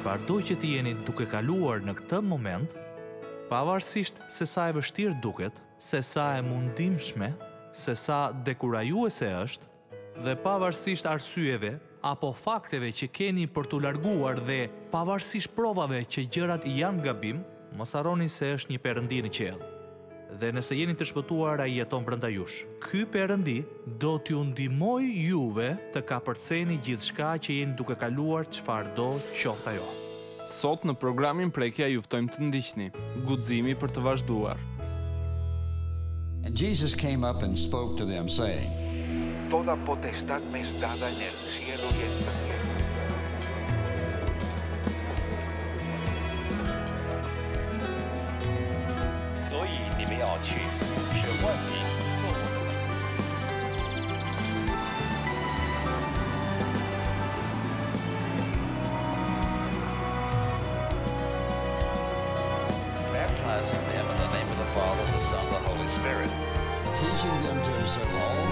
qëfar doj që të jeni duke kaluar në këtë moment, pavarësisht se sa e vështirë duket, se sa e mundimshme, se sa dekurajuese është, dhe pavarësisht arsyeve apo fakteve që keni për të larguar dhe pavarësisht provave që gjërat janë gabim, mos arroni se është një perëndi në qellë dhe nëse jeni të shpëtuar, a jeton brënda jush. Ky përëndi do t'ju ndimoj juve të ka përceni gjithë shka që jeni duke kaluar që farë do qofta jo. Sot në programin prekja juftojmë të ndihni, gudzimi për të vazhduar. And Jesus came up and spoke to them saying, Toda potestat me stada njërë, si e do jetë 要去，是问题做不到。Baptizing them in the name of the Father, the Son, the Holy Spirit, teaching them to observe all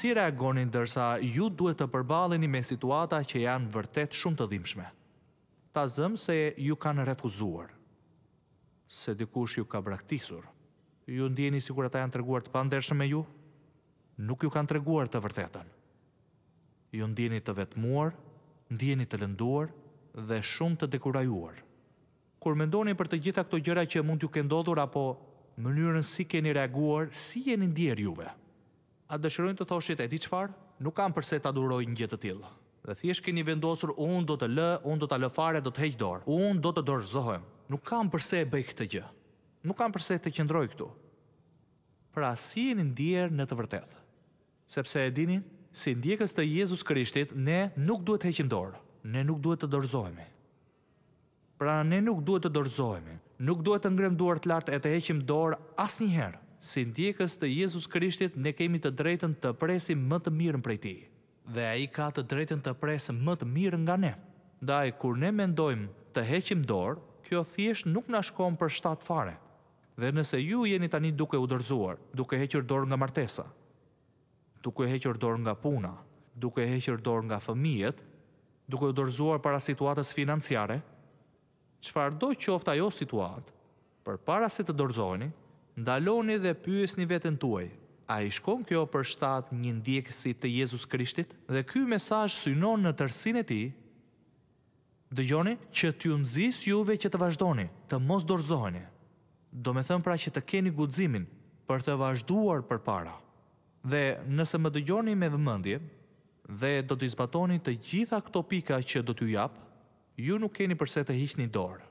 si reagonin dërsa ju duhet të përbaleni me situata që janë vërtet shumë të dhimshme. Ta zëmë se ju kanë refuzuar, se dikush ju ka braktisur. Ju ndjeni si kur ata janë të reguar të pandershme me ju? Nuk ju kanë të reguar të vërtetën. Ju ndjeni të vetmuar, ndjeni të lënduar dhe shumë të dekurajuar. Kur mendoni për të gjitha këto gjëra që mund ju këndodhur apo mënyrën si keni reaguar, si jeni ndjerë juve? a dëshirojnë të thoshit e di qëfar? Nuk kam përse të adurojnë një gjithë të tjilë. Dhe thjesht keni vendosur unë do të lë, unë do të lëfare, do të heqë dorë. Unë do të dorëzohem. Nuk kam përse e bëj këtë gjë. Nuk kam përse të qëndroj këtu. Pra si e një ndjerë në të vërtetë? Sepse e dini, si ndjekës të Jezus Krishtit, ne nuk duhet heqim dorë. Ne nuk duhet të dorëzohemi. Pra ne nuk duhet të dorëzohemi. Nuk duhet të ngremduar duart lartë e të heqim dorë asë njëherë si ndjekës të Jezus Krishtit ne kemi të drejten të presim më të mirën prej ti, dhe a i ka të drejten të presim më të mirën nga ne. Daj, kur ne mendojmë të heqim dorë, kjo thjesht nuk në shkom për shtatë fare, dhe nëse ju jeni tani duke u dërzuar, duke heqër dorë nga martesa, duke heqër dorë nga puna, duke heqër dorë nga fëmijet, duke u dërzuar para situatës financiare, qfar do qofta jo situatë, për para se të dorëzojni, ndaloni dhe pyës një vetën tuaj, a i shkon kjo për shtatë një ndjekësit të Jezus Krishtit dhe kjo mesaj synon në tërsin e ti, dhe gjoni që t'ju nëzis juve që të vazhdoni, të mos dorzoheni. do me thëmë pra që të keni gudzimin për të vazhduar për para. Dhe nëse më dëgjoni me vëmëndje dhe do të izbatoni të gjitha këto pika që do t'ju japë, ju nuk keni përse të hiqni dorë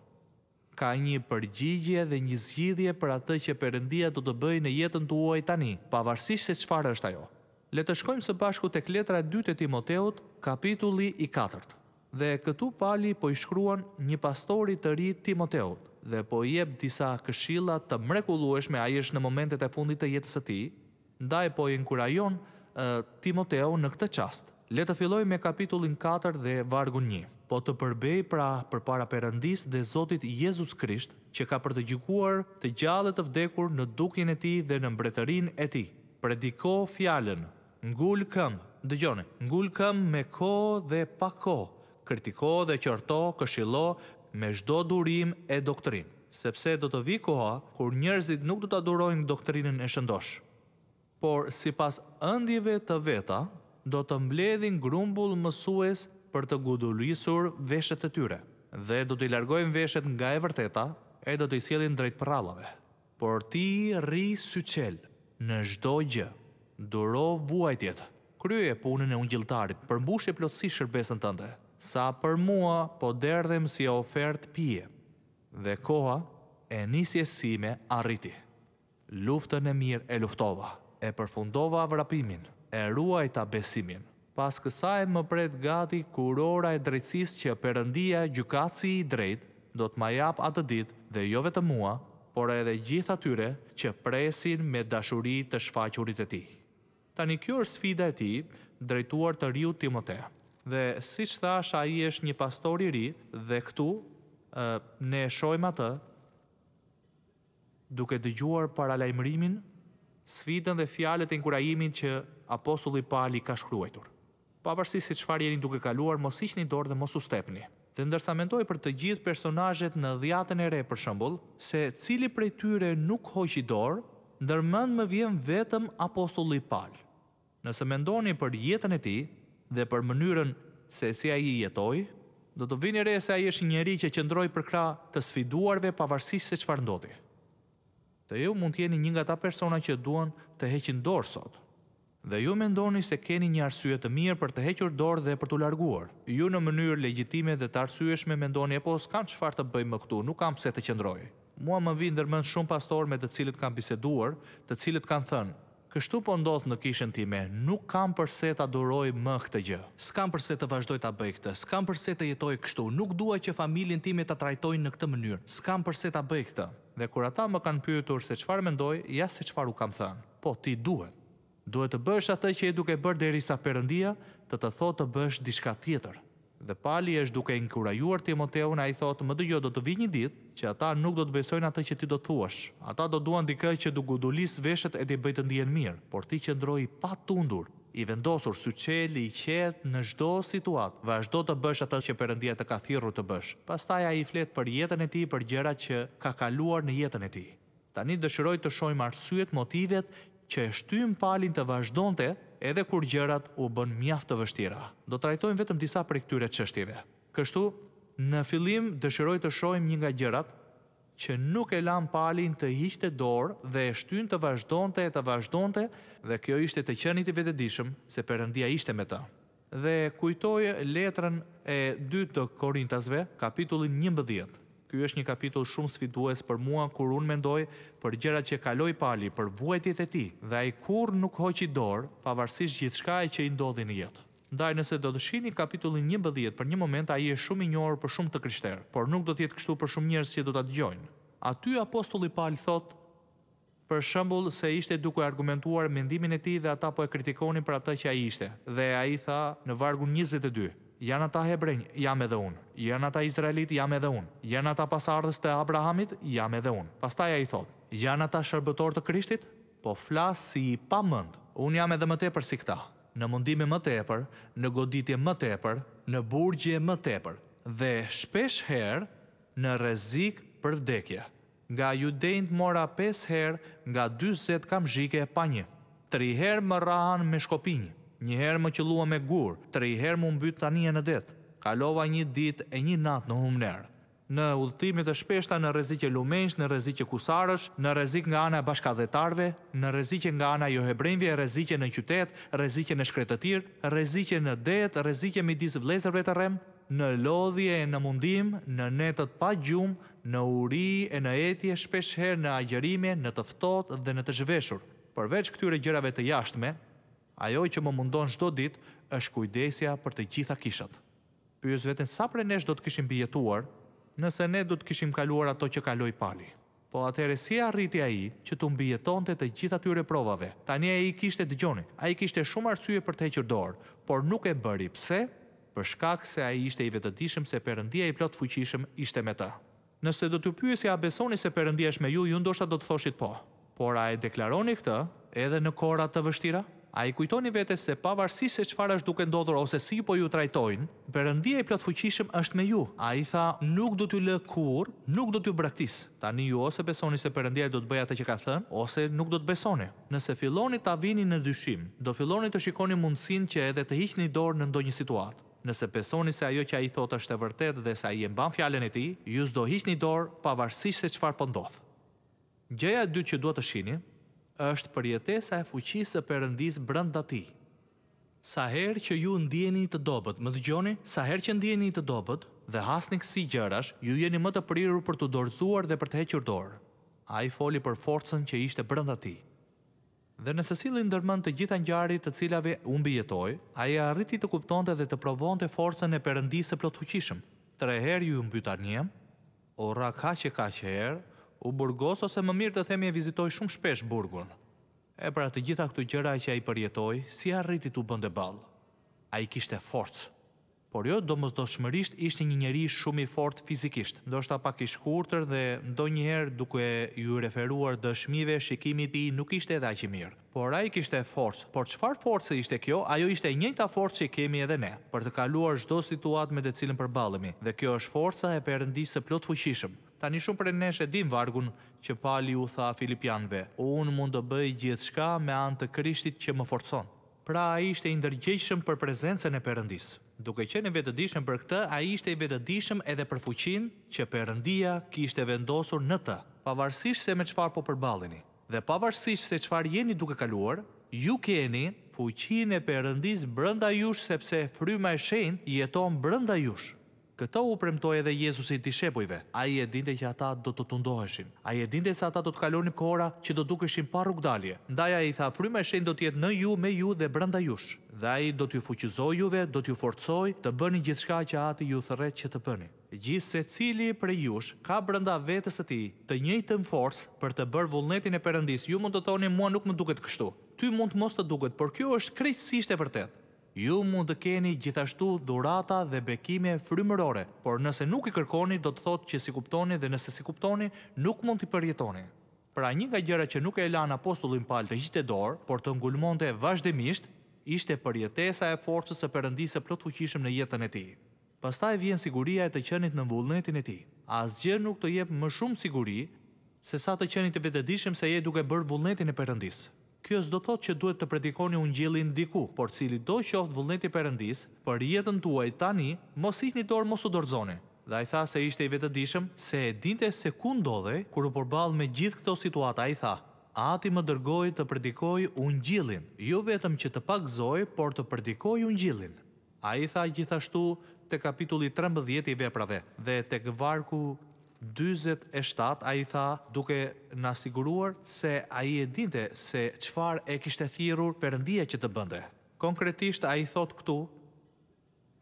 ka një përgjigje dhe një zgjidhje për atë që Perëndia do të bëjë në jetën tuaj tani, pavarësisht se çfarë është ajo. Le të shkojmë së bashku tek letra e dytë e Timoteut, kapitulli i 4. Dhe këtu Pali po i shkruan një pastori të ri Timoteut dhe po i jep disa këshilla të mrekullueshme ai është në momentet e fundit të jetës së tij, ndaj po i inkurajon Timoteu në këtë çast. Le të fillojmë me kapitullin 4 dhe vargun 1 po të përbej pra për para përëndis dhe Zotit Jezus Krisht, që ka për të gjukuar të gjallet të vdekur në dukin e ti dhe në mbretërin e ti. Prediko fjallën, ngull këm, dhe gjone, ngull këm me ko dhe pa ko, kritiko dhe qërto, këshilo, me shdo durim e doktrin, sepse do të vi koha kur njerëzit nuk do të adurojnë doktrinin e shëndosh. Por, si pas ëndjive të veta, do të mbledhin grumbull mësues për të gudulisur veshët të tyre, dhe do të largojnë veshët nga e vërteta, e do të sielin drejt prallave. Por ti rri syqel në zdo gjë, duro vuajtjet, krye punën e ungjiltarit, përmbush e plotësi shërbesën tënde, sa për mua po derdhem si ofert pje, dhe koha e sime arriti. Luftën e mirë e luftova, e përfundova vrapimin, e ruajta besimin pas kësaj më pret gati kurora e drejtësis që përëndia gjukaci i drejt, do të majap atë dit dhe jo vetë mua, por edhe gjitha tyre që presin me dashuri të shfaqurit e ti. Tani kjo është sfida e ti, drejtuar të riu Timote, dhe si që thash a i është një pastor i ri, dhe këtu ne shojmë atë, duke dëgjuar paralajmërimin, sfidën dhe fjalet e inkurajimit që apostulli Pali ka shkruar pavarësisht se çfarë jeni duke kaluar, mos hiqni dorë dhe mos ustepni. Dhe ndërsa mendoj për të gjithë personazhet në dhjatën e re për shembull, se cili prej tyre nuk hoqi dorë, ndërmend më vjen vetëm apostulli Paul. Nëse mendoni për jetën e tij dhe për mënyrën se si ai jetoi, do të vini re se ai është një njerëz që qëndroi për të sfiduarve pavarësisht se çfarë ndodhi. Të ju mund të jeni një nga ata persona që duan të heqin dorë sot dhe ju mendoni se keni një arsye të mirë për të hequr dorë dhe për të larguar. Ju në mënyrë legjitime dhe të arsyeshme mendoni e po s'kam qëfar të bëjmë më këtu, nuk kam pse të qëndrojë. Mua më vindër dërmën shumë pastor me të cilët kam biseduar, të cilët kanë thënë, Kështu po ndodh në kishën time, nuk kam përse ta duroj më këtë gjë. S'kam përse të vazhdoj ta bëj këtë. S'kam përse të jetoj kështu. Nuk dua që familjen time të trajtojnë në këtë mënyrë. S'kam përse ta bëj këtë. Dhe kur ata më kanë pyetur se çfarë mendoj, ja se çfarë u kam thënë. Po ti duhet duhet të bësh atë që e duke bërë derisa përëndia të të thotë të bësh diçka tjetër. Dhe pali është duke inkurajuar Timoteu në a i thotë më dëgjo do të vi një ditë që ata nuk do të besojnë atë që ti do të thuash. Ata do duan dikaj që du gudulis veshët e ti bëjtë të ndjenë mirë, por ti që ndroj pa tundur, i vendosur suqeli i qetë në shdo situatë, vazhdo të bësh atë që përëndia të ka të bësh. Pastaj a i fletë për jetën e ti për gjera që ka kaluar në jetën e ti. Tani dëshiroj të shojmë arsyet, motivet që e shtymë palin të vazhdonte edhe kur gjërat u bën mjaft të vështira. Do të rajtojmë vetëm disa për këtyre të qështive. Kështu, në filim dëshiroj të shojmë një nga gjërat që nuk e lam palin të hiqët dorë dhe e shtymë të vazhdonte e të vazhdonte dhe kjo ishte të qenit i vetëdijshëm se përëndia ishte me ta. Dhe kujtojë letrën e 2 të Korintasve, kapitullin 11. Ky është një kapitull shumë sfidues për mua kur unë mendoj për gjërat që kaloi Pali për vuajtjet e tij dhe ai kurr nuk hoqi dorë pavarësisht gjithçka që i ndodhi në jetë. Ndaj nëse do të shihni kapitullin 11 për një moment ai është shumë i njohur për shumë të krishterë, por nuk do të jetë kështu për shumë njerëz që do ta dëgjojnë. Aty apostulli pali thot për shembull se ishte duke argumentuar mendimin e tij dhe ata po e kritikonin për atë që ai ishte dhe ai tha në vargun janë ata hebrejnë, jam edhe unë, janë ata izraelit, jam edhe unë, janë ata pasardhës të Abrahamit, jam edhe unë. Pastaja i thotë, janë ata shërbëtor të krishtit, po flasë si i pa mëndë. unë jam edhe më tepër si këta, në mundimi më tepër, në goditje më tepër, në burgje më tepër, dhe shpesh herë në rezik për vdekje. Nga judejnë mora 5 herë nga 20 kam zhike pa një, 3 herë më rahan me shkopinjë, një herë më qëllua me gurë, tre herë më mbyt tani e në detë, Kalova një ditë e një natë në humnerë. Në udhëtimet e shpeshta në rrezikje lumensh, në rrezikje kusarësh, në rrezik nga ana e bashkëdhetarëve, në rrezikje nga ana jo hebrejve, rrezikje në qytet, rrezikje në shkretëtir, rrezikje në det, rrezikje midis vlezërve të rrem, në lodhje e në mundim, në netët pa gjumë, në uri e në etje, shpesh në agjerime, në të ftohtë dhe në të zhveshur. Përveç këtyre gjërave të jashtme, Ajo që më mundon çdo ditë është kujdesja për të gjitha kishat. Pyes veten sa për nesh do të kishim bijetuar nëse ne do të kishim kaluar ato që kaloi Pali. Po atëherë si arriti ai që të mbijetonte të gjitha tyre provave? Tani ai kishte dëgjoni, ai kishte shumë arsye për të hequr dorë, por nuk e bëri. Pse? Për shkak se ai ishte i vetëdijshëm se Perëndia i plot fuqishëm ishte me ta. Nëse do të pyesi a besoni se Perëndia është me ju, ju ndoshta do të thoshit po. Por a e deklaroni këtë edhe në kohra të vështira? A i kujtoni vete se pavarësi se qëfar është duke ndodhur ose si po ju trajtojnë, përëndia i plot fuqishëm është me ju. A i tha, nuk do t'ju lë kur, nuk do t'ju braktis. Tani ju ose besoni se përëndia i do t'bëja të që ka thënë, ose nuk do t'besoni. Nëse filloni t'a vini në dyshim, do filloni të shikoni mundësin që edhe të hiqni dorë në ndonjë situatë. Nëse besoni se ajo që ai thotë është e vërtetë dhe se ai e mban fjalën e tij, ju s'do hiqni dorë pavarësisht se çfarë po ndodh. Gjëja e dytë që dua të shihni është përjetesa e fuqisë e përëndis brënda ti. Sa herë që ju ndjeni të dobet, më të gjoni, sa herë që ndjeni të dobet, dhe hasni kësi gjërash, ju jeni më të priru për të dorëzuar dhe për të hequr dorë. A i foli për forcen që ishte brënda ti. Dhe nëse si lindërmën të gjitha njarit të cilave unë bijetoj, a i arriti të kuptonte dhe të provonte forcen e përëndisë e plotë fuqishëm. Tre herë ju mbytar një, ora ka që ka që herë, u burgos ose më mirë të themi e vizitoj shumë shpesh burgun. E pra të gjitha këtu gjëra që a i përjetoj, si arriti të bënde balë. A i kishte forcë, por jo do mësdo shmërisht ishte një njeri shumë i fort fizikisht, do shta pak i shkurëtër dhe ndo njëherë duke ju referuar dëshmive shikimi i nuk ishte edhe aqë mirë. Por a i kishte forcë, por qëfar forcë ishte kjo, ajo ishte njëta forcë që i kemi edhe ne, për të kaluar shdo situat me dhe cilën përbalëmi, dhe kjo është forca e përëndisë së plot fuqishëm, Tani shumë për nesh e dim vargun që pali u tha Filipianve, unë mund të bëj gjithë shka me anë të krishtit që më forcon. Pra a ishte i ndërgjeshëm për prezencen e përëndis. Duke qenë e vetëdishëm për këtë, a ishte i vetëdishëm edhe për fuqin që përëndia kishte vendosur në të, pavarësisht se me qfar po përbalini. Dhe pavarësisht se qfar jeni duke kaluar, ju keni fuqin e përëndis brënda jush sepse fryma e shenë jeton brënda jush. Këto u premtoj edhe Jezus i dishepujve, a i e dinde që ata do të të ndoheshin. A i e dinde se ata do të kalonim kohora që do dukeshin pa rrugdalje. Ndaj a i tha, fryma e shenjë do tjetë në ju, me ju dhe brenda jush. Dhe a i do t'ju fuqizoj juve, do t'ju forcoj të bëni shka që ati ju thëret që të bëni. Gjithë se cili për jush ka brenda vetës e ti të njëjtën forcë për të bërë vullnetin e përëndis, ju mund të thoni mua nuk më duket kështu. Ty mund mos të duket, por kjo është krejtësisht e vërtetë. Ju mund të keni gjithashtu dhurata dhe bekime frymërore, por nëse nuk i kërkoni, do të thotë që si kuptoni dhe nëse si kuptoni, nuk mund të përjetoni. Pra një nga gjëra që nuk e lan apostullin Paul të hiqte dorë, por të ngulmonte vazhdimisht, ishte përjetesa e forcës së Perëndisë së plot fuqishëm në jetën e tij. Pastaj vjen siguria e të qenit në vullnetin e tij. Asgjë nuk të jep më shumë siguri se sa të qenit të vetëdijshëm se je duke bërë vullnetin e Perëndisë. Kjo s'do thot që duhet të predikoni ungjillin diku, por cili do qoftë vullneti Perëndis, për jetën tuaj tani, mos hiqni dorë mos u dorëzoni. Dhe ai tha se ishte i vetëdijshëm se e dinte se ku ndodhej kur u përball me gjithë këto situata, ai tha: "Ati më dërgoi të predikoj ungjillin, jo vetëm që të pagzoj, por të predikoj ungjillin." Ai tha gjithashtu te kapitulli 13 i veprave dhe tek varku 27, a i tha duke nasiguruar se a i e dinte se qëfar e kishte thirur për ndije që të bënde. Konkretisht a i thot këtu,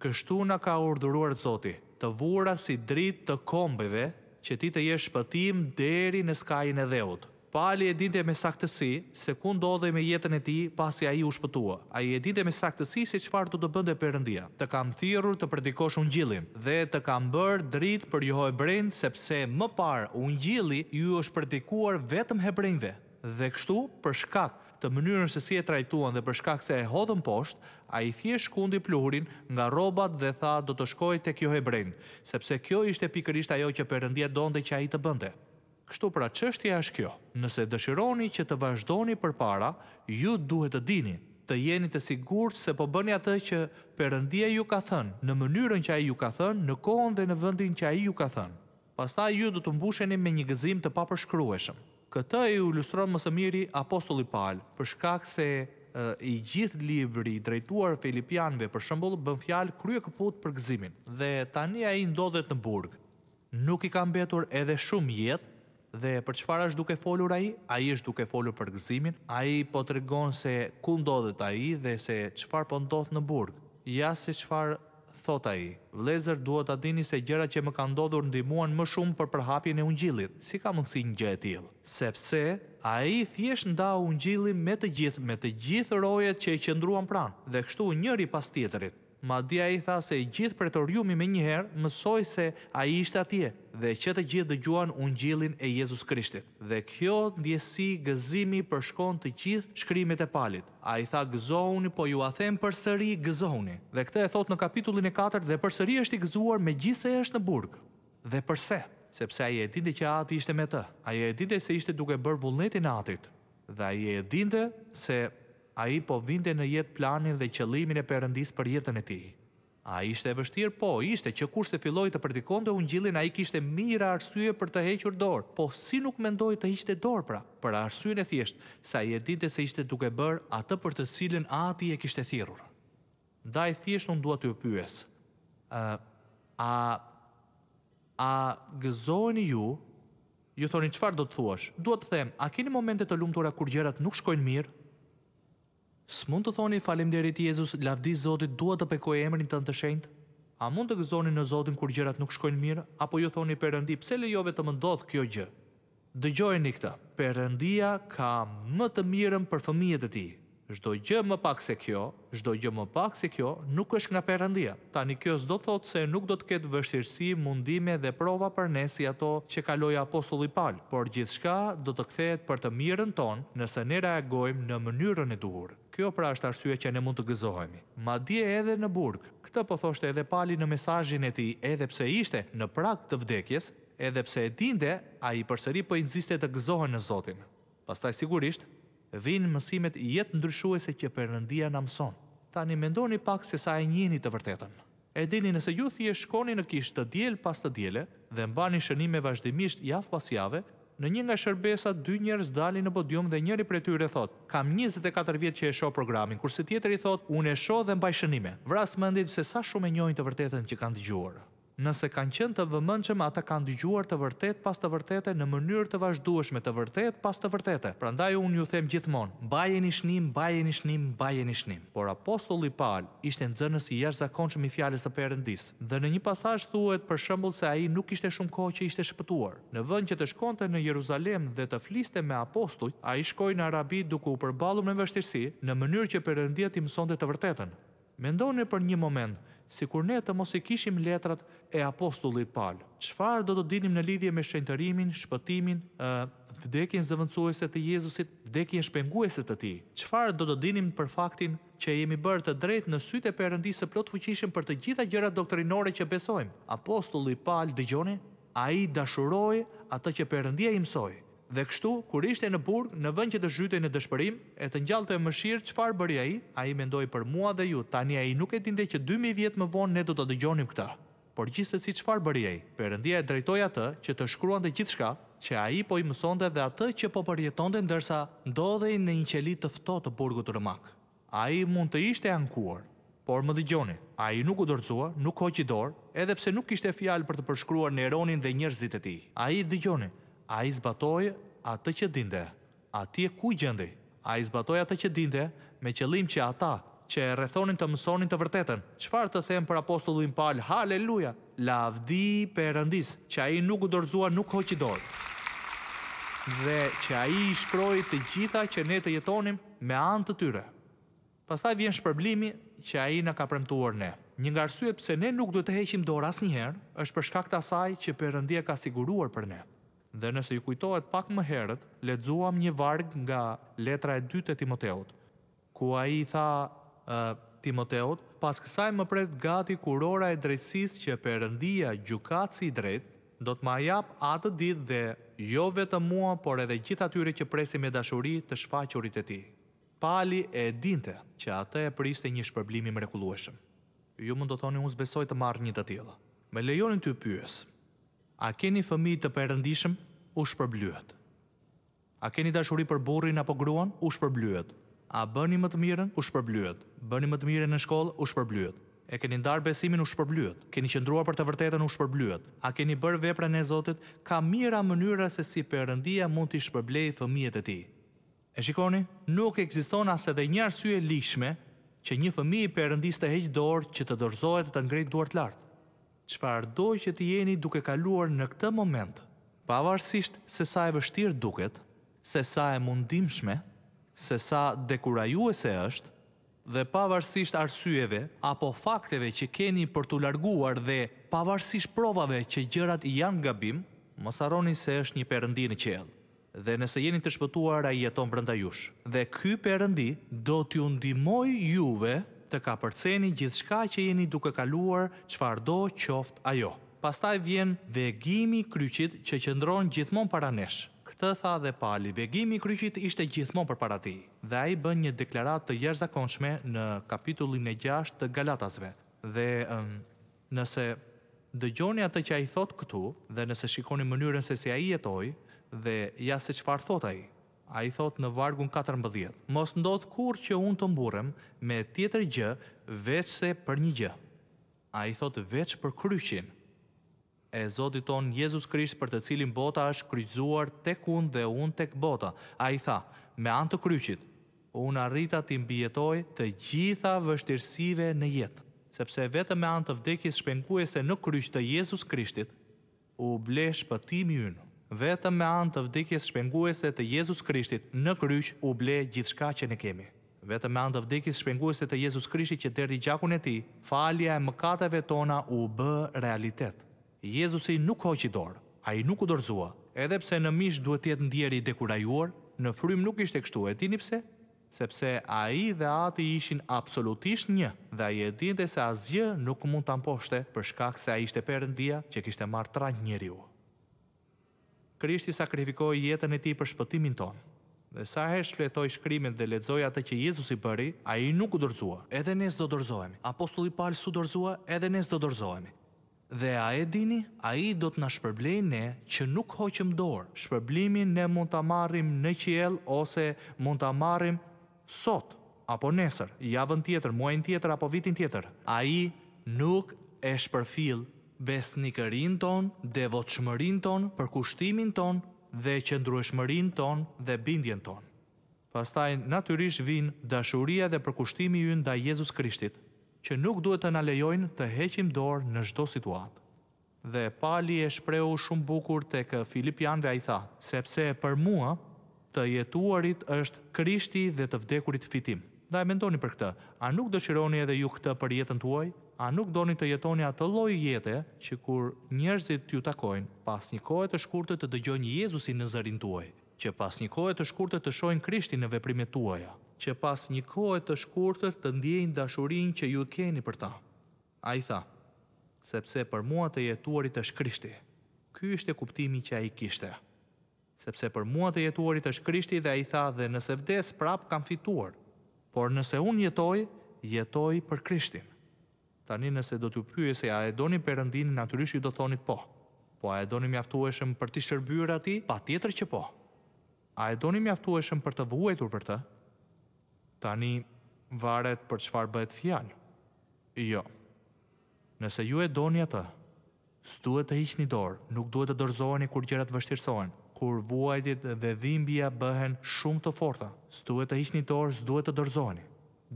kështu në ka urdhuruar të zoti, të vura si drit të kombeve që ti të jesh pëtim deri në skajin e dheutë. Bali e dinte me saktësi se ku ndodhej me jetën e tij pasi ai u shpëtua. Ai e dinte me saktësi se çfarë do të bënte Perëndia. Të kam thirrur të predikosh ungjillin dhe të kam bërë dritë për Jehovë jo brend sepse më parë ungjilli ju është predikuar vetëm hebrejve. Dhe kështu, për shkak të mënyrën se si e trajtuan dhe për shkak se e hodhën poshtë, a i thje shkundi pluhurin nga robat dhe tha do të shkoj të kjo hebrejnë, sepse kjo ishte pikërisht ajo që përëndia donde që a i të bënde. Kështu pra qështja është kjo, nëse dëshironi që të vazhdoni për para, ju duhet të dini, të jeni të sigur se po bëni atë që përëndia ju ka thënë, në mënyrën që a ju ka thënë, në kohën dhe në vëndin që a ju ka thënë. Pasta ju du të mbusheni me një gëzim të papërshkrueshëm. Këtë e ju më mësë miri Apostoli Palë, për shkak se i gjithë libri drejtuar Filipianve për shëmbull bën fjalë krye këput për gëzimin, dhe tani a i ndodhet në burg. Nuk i kam betur edhe shumë jetë, Dhe për qëfar është duke folur ai? Ai është duke folur për gëzimin. Ai po tregon se ku ndodhet ai dhe se çfarë po ndodh në burg. Ja se çfarë thot ai. Vlezër duhet ta dini se gjërat që më kanë ndodhur ndihmuan më shumë për përhapjen e ungjillit. Si ka mundësi një gjë e tillë? Sepse ai thjesht nda ungjillin me të gjithë, me të gjithë rojet që i qëndruan pranë dhe kështu njëri pas tjetrit. Ma dhja i tha se i gjithë rjumi me njëherë mësoj se a i ishte atje dhe që të gjithë dëgjuan unë gjilin e Jezus Krishtit. Dhe kjo ndjesi gëzimi përshkon të gjithë shkrimit e palit. A i tha gëzohuni, po ju a them për sëri gëzohuni. Dhe këte e thot në kapitullin e 4 dhe për sëri është i gëzuar me gjithë se është në burg. Dhe përse? Sepse a i e dinte që ati ishte me të. A i e dinte se ishte duke bërë vullnetin atit. Dhe a i e dinte se a i po vinte në jetë planin dhe qëlimin e përëndis për jetën e ti. A i shte e vështirë, po, i shte që kur se filloj të përdikon të unë gjilin, a i kishte mira arsye për të hequr dorë, po si nuk mendoj të ishte dorë pra, për arsye në thjeshtë, sa i e dite se ishte duke bërë atë për të cilin ati e kishte thirur. Da i thjeshtë unë duat të pyes, a, a gëzojnë ju, ju thoni qëfar do të thuash, duat të them, a keni momente të lumtura kur gjerat nuk shkojnë mirë, Së mund të thoni falimderit Jezus, lavdi Zotit duhet të pekoj emrin të në të shenjtë? A mund të gëzoni në Zotin kur gjërat nuk shkojnë mirë, apo ju thoni përëndi pse lejove të mëndodhë kjo gjë? Dëgjojnë i këta, përëndia ka më të mirën për fëmijet e ti. Çdo gjë më pak se kjo, çdo gjë më pak se kjo nuk është nga Perëndia. Tani kjo s'do thotë se nuk do të ketë vështirësi, mundime dhe prova për ne si ato që kaloi apostulli Paul, por gjithçka do të kthehet për të mirën tonë nëse ne reagojmë në mënyrën e duhur. Kjo pra është arsye që ne mund të gëzohemi. Madje edhe në burg. Këtë po thoshte edhe Pali në mesazhin e tij, edhe pse ishte në prag të vdekjes, edhe pse e dinte, ai përsëri po për të gëzohen në Zotin. Pastaj sigurisht vinë mësimet jetë ndryshuese që përëndia në mëson. Ta një mendoni pak se sa e njëni të vërtetën. E dini nëse ju thje shkoni në kishtë të djelë pas të djelë dhe mba një shënime vazhdimisht jaf pas jave, në një nga shërbesa dy njerës dali në bodjum dhe njëri për e tyre thot, kam 24 vjetë që e sho programin, kurse tjetëri thot, unë e sho dhe mba i shënime, Vras mëndit se sa shumë e njojnë të vërtetën që kanë të gjuarë. Nëse kanë qenë të vëmendshëm, ata kanë dëgjuar të vërtet pas të vërtetë në mënyrë të vazhdueshme të vërtet pas të vërtetë. Prandaj unë ju them gjithmonë, mbajeni shnim, mbajeni shnim, mbajeni shnim. Por apostulli Paul ishte nxënës i jashtëzakonshëm i fjalës së Perëndis. Dhe në një pasazh thuhet për shembull se ai nuk ishte shumë kohë që ishte shpëtuar. Në vend që të shkonte në Jeruzalem dhe të fliste me apostull, ai shkoi në Arabi duke u përballur me vështirësi në mënyrë që Perëndia t'i mësonte të vërtetën. Mendoni për një moment, si kur ne të mos i kishim letrat e apostullit palë. Qfarë do të dinim në lidhje me shenterimin, shpëtimin, vdekin zëvëndsuese të Jezusit, vdekin shpenguese të ti? Qfarë do të dinim për faktin që jemi bërë të drejt në syte përëndi së plotë fuqishim për të gjitha gjërat doktrinore që besojmë? Apostulli palë, dëgjoni, a i dashuroj atë që përëndia imsojë. Dhe kështu, kur ishte në burg, në vend që të zhytej në dëshpërim, e të ngjallte e mëshirë çfarë bëri ai, ai mendoi për mua dhe ju. Tani ai nuk e dinte që 2000 vjet më vonë ne do ta dëgjonim këtë. Por gjithsesi çfarë bëri ai? Perëndia e drejtoi atë që të shkruante gjithçka që ai po i mësonte dhe atë që po përjetonte ndërsa ndodhej në një qeli të ftohtë të burgut të Romak. Ai mund të ishte ankuar, por më dëgjoni. Ai nuk u dorzua, nuk hoqi dorë, edhe pse nuk kishte fjalë për të përshkruar Neronin dhe njerëzit e tij. Ai dëgjoni a i zbatoj atë që dinde, a ti e ku gjendi? A i zbatoj atë që dinde me qëllim që ata që e rrethonin të mësonin të vërtetën. Çfarë të them për apostullin Paul? Halleluja. Lavdi Perëndis, që ai nuk u dorëzua nuk hoqi dorë. Dhe që ai i shkroj të gjitha që ne të jetonim me anë të tyre. Pastaj vjen shpërblimi që ai na ka premtuar ne. Një nga arsyet pse ne nuk duhet të heqim dorë asnjëherë është për shkak të asaj që Perëndia ka siguruar për ne dhe nëse ju kujtohet pak më herët, ledzuam një varg nga letra e dytë e Timoteot, ku a i tha uh, Timoteot, pas kësaj më pret gati kurora e drejtsis që përëndia gjukat i drejt, do të ma jap atë ditë dhe jo vetë mua, por edhe gjithë atyre që presi me dashuri të shfaqurit e ti. Pali e dinte që atë e priste një shpërblimi mrekulueshëm. Ju mund do thoni unë besoj të marrë një të tjela. Me lejonin të pyes. a keni fëmi të përëndishëm? u shpërblyhet. A keni dashuri për burrin apo gruan? U shpërblyhet. A bëni më të mirën? U shpërblyhet. Bëni më të mirën në shkollë? U shpërblyhet. E keni ndarë besimin u shpërblyhet. Keni qëndruar për të vërtetën u shpërblyhet. A keni bërë veprën e Zotit? Ka mira mënyra se si Perëndia mund të shpërblejë fëmijët e tij. E shikoni, nuk ekziston as edhe një arsye ligjshme që një fëmijë Perëndis të heq dorë që të dorëzohet të ngrejë duart lart. Çfarë do që të jeni duke kaluar në këtë moment? pavarësisht se sa e vështirë duket, se sa e mundimshme, se sa dekurajuese është, dhe pavarësisht arsyeve apo fakteve që keni për të larguar dhe pavarësisht provave që gjërat janë gabim, mos harroni se është një perëndi në qelë Dhe nëse jeni të shpëtuar, ai jeton brënda jush. Dhe ky perëndi do t'ju ndihmojë juve të kapërceni gjithçka që jeni duke kaluar, çfarëdo qoftë ajo. Pastaj vjen vegimi kryqit që qëndron gjithmon para nesh. Këtë tha dhe pali, vegimi kryqit ishte gjithmon për para ti. Dhe a i bën një deklarat të jërza në kapitullin e gjasht të Galatasve. Dhe nëse dëgjoni atë që a i thot këtu, dhe nëse shikoni mënyrën se si a i jetoj, dhe ja se që farë thot a i, a i thot në vargun 14. Mos ndodh kur që unë të mburem me tjetër gjë, veç se për një gjë. A i thot veç për kryqin e Zotit ton Jezus Krisht për të cilin bota është kryqëzuar tek unë dhe unë tek bota. A i tha, me antë të kryqit, unë arrita të imbjetoj të gjitha vështirësive në jetë, sepse vetë me antë të vdekjes shpenkuese në kryqë të Jezus Krishtit, u blesh për ti mjënë. Vetëm me anë të vdekjes shpenguese të Jezus Krishtit në kryq u ble gjithçka që ne kemi. Vetëm me anë të vdekjes shpenguese të Jezus Krishtit që derdi gjakun e tij, falja e mëkateve tona u b realitet. Jezusi nuk hoq dorë, a i nuk u dorëzua, edhe pse në mish duhet jetë ndjeri dekurajuar, në frym nuk ishte kështu, e tini pse? Sepse a i dhe ati ishin absolutisht një, dhe a i e dinte se asgjë nuk mund të amposhte, për shkak se a i ishte perëndia që kishte marë tra njëri u. Krishti sakrifikoi jetën e tij për shpëtimin tonë. Dhe sa herë shfletoi shkrimet dhe lexoi atë që Jezusi bëri, ai nuk u dorëzua. Edhe ne s'do dorëzohemi. Apostulli Paul s'u dorëzua, edhe ne s'do dorëzohemi. Dhe a e dini, a i do të në shpërblej ne që nuk hoqëm dorë. Shpërblimin ne mund të marrim në qiel ose mund të marrim sot, apo nesër, javën tjetër, muajnë tjetër, apo vitin tjetër. A i nuk e shpërfil besnikërin ton, devotëshmërin ton, përkushtimin ton dhe qëndrueshmërin ton dhe bindjen ton. Pastaj, natyrisht vinë dashuria dhe përkushtimi ju da Jezus Krishtit që nuk duhet të nalejojnë lejojnë të heqim dorë në çdo situatë. Dhe Pali e shprehu shumë bukur tek Filipianëve ai tha, sepse për mua të jetuarit është Krishti dhe të vdekurit fitim. Dhe e mendoni për këtë, a nuk dëshironi edhe ju këtë për jetën tuaj? A nuk doni të jetoni atë lloj jete që kur njerëzit t'ju takojnë, pas një kohe të shkurtër të dëgjojnë Jezusin në zërin tuaj, që pas një kohe të shkurtër të shohin Krishtin në veprimet tuaja? që pas një kohë të shkurtër të ndjejnë dashurinë që ju keni për ta. Ai tha, sepse për mua të jetuarit është Krishti. Ky ishte kuptimi që ai kishte. Sepse për mua të jetuarit është Krishti dhe ai tha dhe nëse vdes prap kam fituar, por nëse un jetoj, jetoj për Krishtin. Tani nëse do t'ju pyese a e doni Perëndin, natyrisht ju do thoni po. Po a e doni mjaftueshëm për të shërbyer atij? Patjetër që po. A e doni mjaftueshëm për të vuajtur për të? Tani varet për çfarë bëhet fjalë. Jo. Nëse ju e doni atë, s'duhet të hiqni dorë, nuk duhet të dorëzoheni kur gjërat vështirësohen. Kur vuajtit dhe dhimbja bëhen shumë të forta, s'duhet të hiqni dorë, s'duhet të dorëzoheni.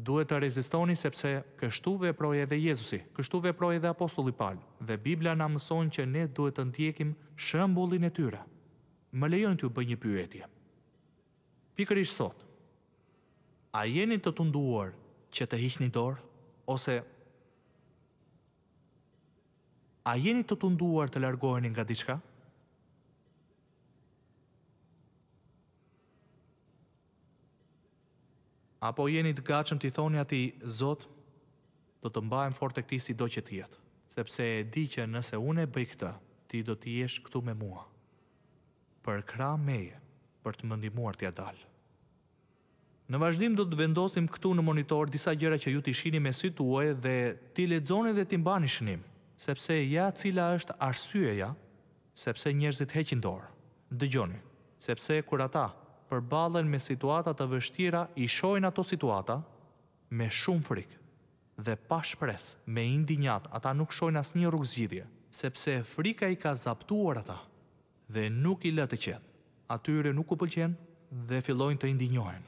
Duhet të rezistoni sepse kështu veproi edhe Jezusi, kështu veproi edhe apostulli Paul, dhe Bibla na mëson që ne duhet të ndjekim shembullin e tyre. Më lejoni t'ju bëj një pyetje. Pikërisht sot, A jeni të tunduar që të hiqni dorë ose a jeni të tunduar të largoheni nga diçka? Apo jeni të gatshëm të i thoni atij Zot, do të mbahem fort tek ti sido që të jetë, sepse e di që nëse unë bëj këtë, ti do të jesh këtu me mua. Për krah meje, për të më ndihmuar dalë. Në vazhdim do të vendosim këtu në monitor disa gjëra që ju t'i shihni me sy tuaj dhe ti lexoni dhe ti mbani shënim, sepse ja cila është arsyeja sepse njerëzit heqin dorë. Dëgjoni, sepse kur ata përballen me situata të vështira, i shohin ato situata me shumë frikë dhe pa shpresë, me indinjat, ata nuk shohin asnjë rrugë zgjidhje, sepse frika i ka zaptuar ata dhe nuk i lë të qetë. Atyre nuk u pëlqen dhe fillojnë të indignohen.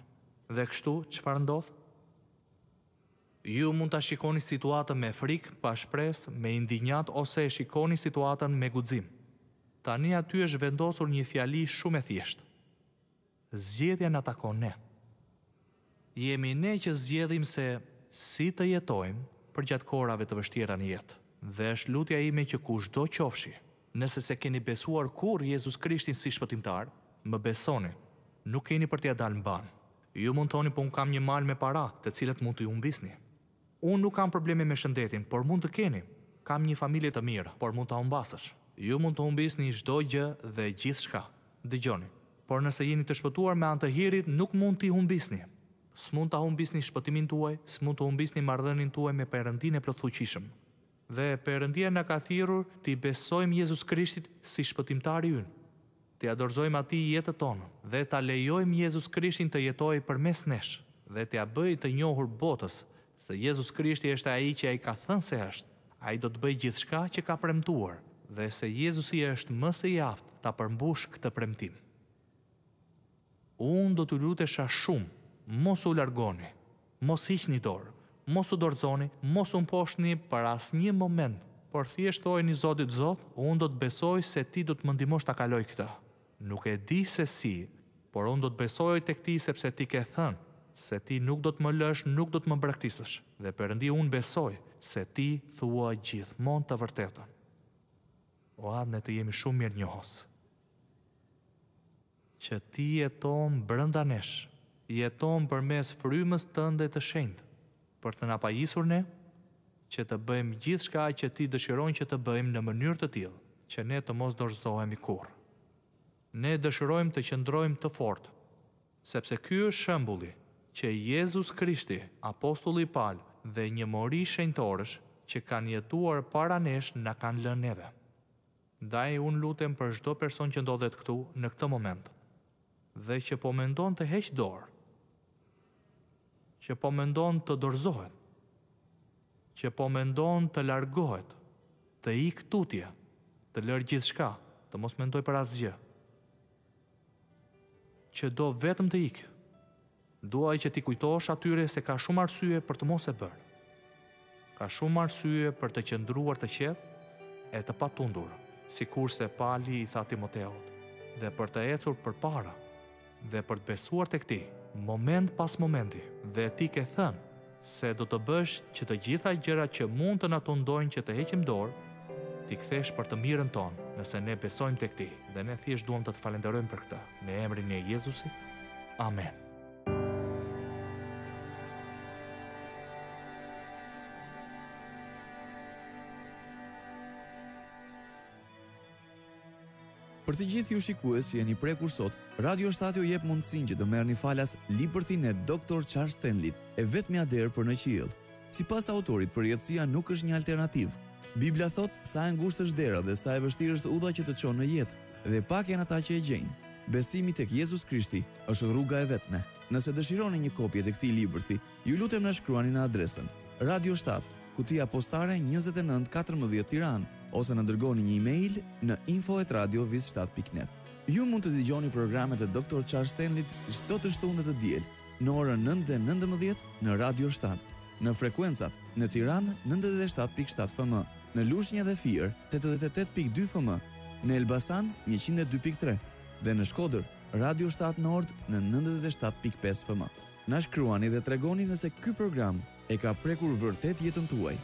Dhe kështu, farë ndodh? Ju mund të shikoni situatën me frikë, pa me indignat, ose e shikoni situatën me gudzim. Tani aty është vendosur një fjali shumë e thjeshtë. Zgjedhja në takon ne. Jemi ne që zgjedhim se si të jetojmë për gjatë korave të vështjera në jetë. Dhe është lutja ime që kush do qofshi, nëse se keni besuar kur Jezus Krishtin si shpëtimtar, më besoni, nuk keni për t'ja dalë në banë. Ju mund t'oni, po un kam një mal me para, të cilat mund t'i humbisni. Un nuk kam probleme me shëndetin, por mund të keni. Kam një familje të mirë, por mund ta humbasësh. Ju mund të humbisni çdo gjë dhe gjithçka. Dëgjoni, por nëse jeni të shpëtuar me anë të Hirit, nuk mund t'i humbisni. S'mund ta humbisni shpëtimin tuaj, s'mund të humbisni marrëdhënien tuaj me Perëndinë e plotfuqishëm. Dhe Perëndia na ka thirrur t'i besojmë Jezus Krishtit si shpëtimtari ynë të adorzojmë ati i jetët tonë dhe ta lejojmë Jezus Krishtin të jetoj për mes neshë dhe të abëj të njohur botës se Jezus Krishti është aji që aji ka thënë se është, aji do të bëj gjithë shka që ka premtuar dhe se Jezusi është mësë i aftë ta përmbush këtë premtim. Unë do të lutesha sha shumë, mos u largoni, mos hiqni dorë, mos u dorëzoni, mos u mposhni për asë një moment, por thjeshtoj një zotit zot, unë do të besoj se ti do të mëndimosh ta kaloj këtë nuk e di se si, por unë do të besoj të këti sepse ti ke thënë, se ti nuk do të më lësh, nuk do të më braktisësh, dhe përëndi unë besoj se ti thua gjithmonë të vërtetën. O adë ne të jemi shumë mirë njohës. Që ti jeton brënda neshë, jeton për mes frymës të ndë të shendë, për të jisur ne, që të bëjmë gjithë shka që ti dëshiron që të bëjmë në mënyrë të tjilë, që ne të mos dorëzohemi kurë ne dëshirojmë të qëndrojmë të fortë, sepse ky është shembulli që Jezus Krishti, apostulli i Paul dhe një mori shenjtorësh që kanë jetuar para nesh na kanë lënë neve. Ndaj un lutem për çdo person që ndodhet këtu në këtë moment dhe që po mendon të heq dorë, që po mendon të dorëzohet, që po mendon të largohet, të ikë tutje, të lërë shka, të mos mendoj për asgjë, që do vetëm të ikë. Duaj që ti kujtosh atyre se ka shumë arsye për të mos e bërë. Ka shumë arsye për të qëndruar të qetë e të patundur, si se pali i tha Timoteot, dhe për të ecur për para, dhe për të besuar të këti, moment pas momenti, dhe ti ke thënë, se do të bësh që të gjitha gjera që mund të natundojnë që të heqim dorë, ti kthesh për të mirën tonë nëse ne besojmë të këti dhe ne thjesht duham të të falenderojmë për këtë, në emrin e Jezusit. Amen. Për të gjithë ju shikues që jeni prekur sot, Radio Shtati jep mundësinë që të merrni falas librin e Dr. Charles Stanley, e vetmja derë për në Si Sipas autorit, përjetësia nuk është një alternativë, Biblia thot sa e ngushtë është dera dhe sa e vështirë është udha që të çon në jetë dhe pak janë ata që e gjejnë. Besimi tek Jezus Krishti është rruga e vetme. Nëse dëshironi një kopje të këtij librithi, ju lutem na shkruani në adresën Radio 7, Kutia Postare 2914 Tiran, ose na dërgoni një email në info@radiovis7.net. Ju mund të dëgjoni programet e Dr. Charles Stanley çdo të shtunë të diel në orën 9 dhe 19 në Radio 7 në frekuencat në Tiran 97.7 FM. Në Lushnjë dhe Fier, 88.2 FM. Në Elbasan, 102.3. Dhe në Shkodër, Radio 7 Nord në 97.5 FM. Na shkruani dhe tregoni nëse ky program e ka prekur vërtet jetën tuaj.